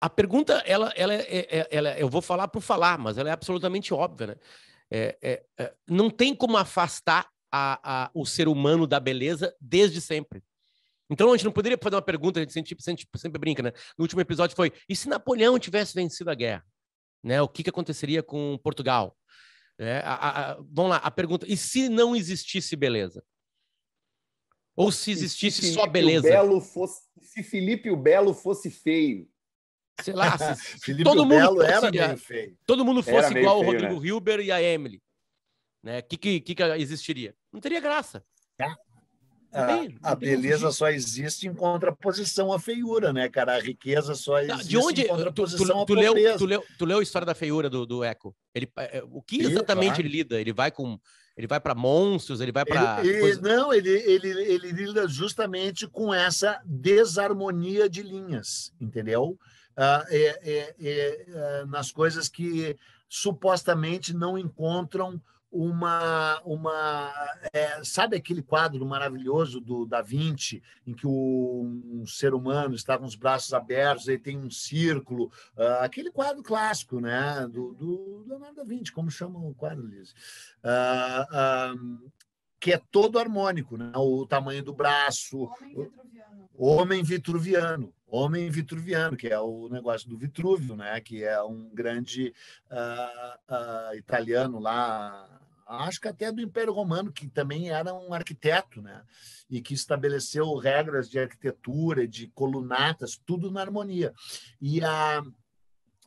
a pergunta, ela, ela, é, é, é ela, é, eu vou falar por falar, mas ela é absolutamente óbvia, né? É, é, não tem como afastar a, a, o ser humano da beleza desde sempre. Então a gente não poderia fazer uma pergunta, a gente sempre, sempre, sempre brinca, né? No último episódio foi: e se Napoleão tivesse vencido a guerra? Né? O que, que aconteceria com Portugal? É, a, a, vamos lá, a pergunta: e se não existisse beleza? Ou se existisse se só beleza? Belo fosse, se Felipe o Belo fosse feio? sei lá, se, todo mundo fosse, era feio. Todo mundo fosse igual o Rodrigo né? Hilber e a Emily, né? Que, que que existiria? Não teria graça. É. Ah, a, bem, beleza só existe em contraposição à feiura, né, cara? A riqueza só existe de onde, em contraposição tu, tu, tu à leu, tu leu, tu leu a história da feiura do, do Eco. Ele, é, o que exatamente e, claro. ele lida? Ele vai com ele vai para monstros, ele vai para. Coisa... Não, ele, ele, ele lida justamente com essa desarmonia de linhas, entendeu? Ah, é, é, é, é, nas coisas que supostamente não encontram uma uma é, sabe aquele quadro maravilhoso do da Vinci em que o um ser humano está com os braços abertos e tem um círculo uh, aquele quadro clássico né do, do Leonardo da Vinci como chamam o quadro Liz? Uh, que é todo harmônico né o tamanho do braço homem vitruviano, homem vitruviano homem vitruviano, que é o negócio do Vitrúvio, né? que é um grande uh, uh, italiano lá, acho que até do Império Romano, que também era um arquiteto, né? e que estabeleceu regras de arquitetura, de colunatas, tudo na harmonia. E a,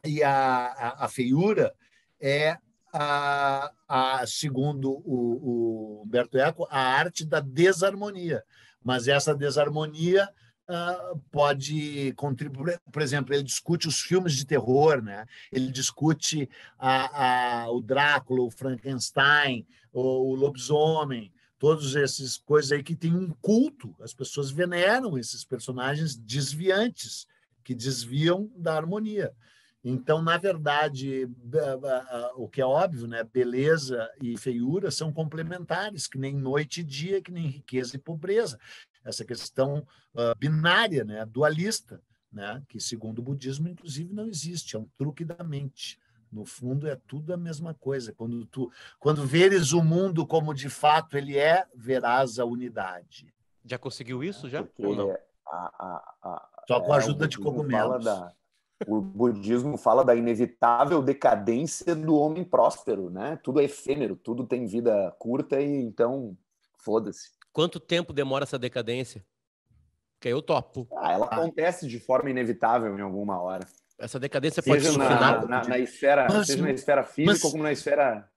e a, a, a feiura é a, a, segundo o, o Humberto Eco, a arte da desarmonia. Mas essa desarmonia uh, pode contribuir. Por exemplo, ele discute os filmes de terror, né? ele discute a, a, o Drácula, o Frankenstein, o, o lobisomem, todas essas coisas aí que tem um culto. As pessoas veneram esses personagens desviantes, que desviam da harmonia. Então, na verdade, o que é óbvio, né? beleza e feiura são complementares, que nem noite e dia, que nem riqueza e pobreza. Essa questão binária, né? dualista, né? que segundo o budismo, inclusive, não existe, é um truque da mente. No fundo, é tudo a mesma coisa. Quando tu, quando veres o mundo como de fato ele é, verás a unidade. Já conseguiu isso? É, já? Porque não? É a, a, a, Só com a é, ajuda de cogumelos o budismo fala da inevitável decadência do homem próspero, né? Tudo é efêmero, tudo tem vida curta e então foda-se. Quanto tempo demora essa decadência? aí eu topo. Ah, ela ah. acontece de forma inevitável em alguma hora. Essa decadência pode ser na, na, na esfera, mas, seja na esfera física mas, como na esfera